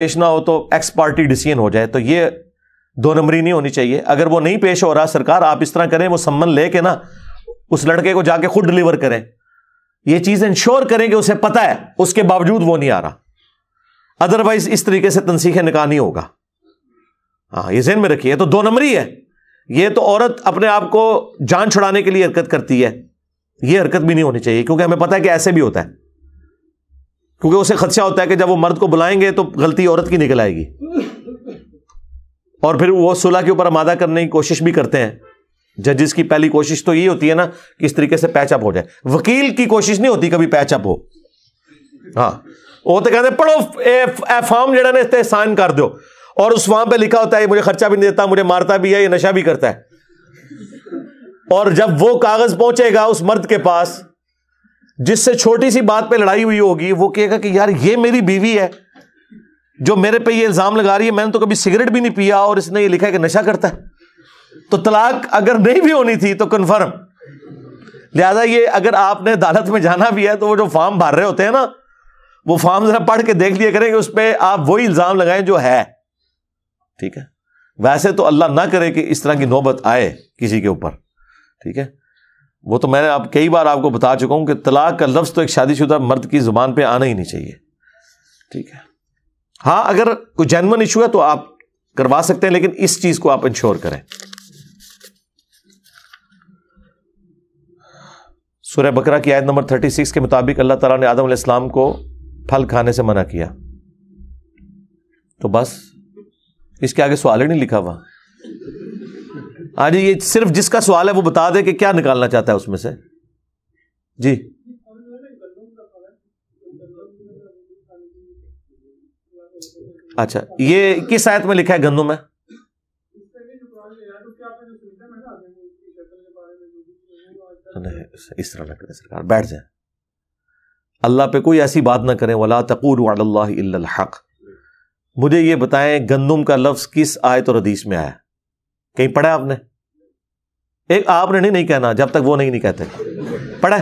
पेश ना हो तो एक्स पार्टी डिसीजन हो जाए तो ये दो नंबरी नहीं होनी चाहिए अगर वो नहीं पेश हो रहा सरकार आप इस तरह करें वो सम्मन लेके ना उस लड़के को जाके खुद डिलीवर करें ये चीज इंश्योर करें कि उसे पता है उसके बावजूद वो नहीं आ रहा अदरवाइज इस तरीके से तनसीख निकाह नहीं होगा हाँ ये जहन में रखिए तो दो नंबरी है ये तो औरत अपने आप को जान छुड़ाने के लिए हरकत करती है ये हरकत भी नहीं होनी चाहिए क्योंकि हमें पता है कि ऐसे भी होता है क्योंकि उसे खदशा होता है कि जब वो मर्द को बुलाएंगे तो गलती औरत की निकल आएगी और फिर वो सुलह के ऊपर आमादा करने की कोशिश भी करते हैं जजिस की पहली कोशिश तो ये होती है ना कि इस तरीके से पैचअप हो जाए वकील की कोशिश नहीं होती कभी पैचअप हो हाँ वो तो कहते पढ़ो ए फॉर्म जो ना इस साइन कर दो और उस फॉर्म पर लिखा होता है मुझे खर्चा भी नहीं देता मुझे मारता भी है ये नशा भी करता है और जब वो कागज पहुंचेगा उस मर्द के पास जिससे छोटी सी बात पे लड़ाई हुई होगी वो कहेगा कि यार ये मेरी बीवी है जो मेरे पे ये इल्ज़ाम लगा रही है मैंने तो कभी सिगरेट भी नहीं पिया और इसने ये लिखा है कि नशा करता है तो तलाक अगर नहीं भी होनी थी तो कन्फर्म लिहाजा ये अगर आपने अदालत में जाना भी है तो वो जो फॉर्म भर रहे होते हैं ना वो फॉर्म जरा पढ़ के देख लिया करें कि उस पर आप वही इल्ज़ाम लगाएं जो है ठीक है वैसे तो अल्लाह ना करे कि इस तरह की नौबत आए किसी के ऊपर ठीक है वो तो मैंने आप कई बार आपको बता चुका हूं कि तलाक का लफ्ज़ तो एक शादीशुदा मर्द की ज़ुबान पे आना ही नहीं चाहिए ठीक है हाँ अगर कोई जैनवन इशू है तो आप करवा सकते हैं लेकिन इस चीज़ को आप इंश्योर करें सूर्य बकरा की आयत नंबर थर्टी सिक्स के मुताबिक अल्लाह तला ने आदम इस्लाम को फल खाने से मना किया तो बस इसके आगे सवाल ही नहीं लिखा हुआ हाँ जी ये सिर्फ जिसका सवाल है वो बता दे कि क्या निकालना चाहता है उसमें से जी अच्छा ये किस आयत में लिखा है गंदु में इस तरह ना करें सरकार बैठ जाए अल्लाह पे कोई ऐसी बात ना करें वला तकूर हक मुझे ये बताएं गंदम का लफ्ज़ किस आयत और हदीस में आया कहीं पढ़ा आपने एक आपने नहीं, नहीं कहना जब तक वो नहीं नहीं कहते पढ़े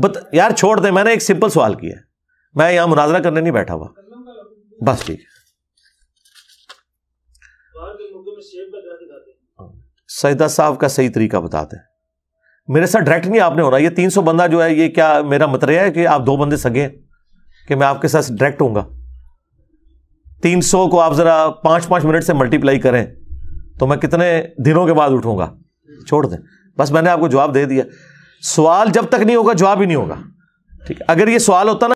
बत यार छोड़ दे मैंने एक सिंपल सवाल किया मैं यहां मुनाजरा करने नहीं बैठा हुआ बस ठीक है सईदा साहब का सही तरीका बताते मेरे साथ डायरेक्ट नहीं आपने होना ये तीन सौ बंदा जो है ये क्या मेरा रहा मतलब है कि आप दो बंदे सगे कि मैं आपके साथ डायरेक्ट होऊंगा तीन सौ को आप जरा पांच पांच मिनट से मल्टीप्लाई करें तो मैं कितने दिनों के बाद उठूंगा छोड़ दें बस मैंने आपको जवाब दे दिया सवाल जब तक नहीं होगा जवाब ही नहीं होगा ठीक है अगर ये सवाल होता ना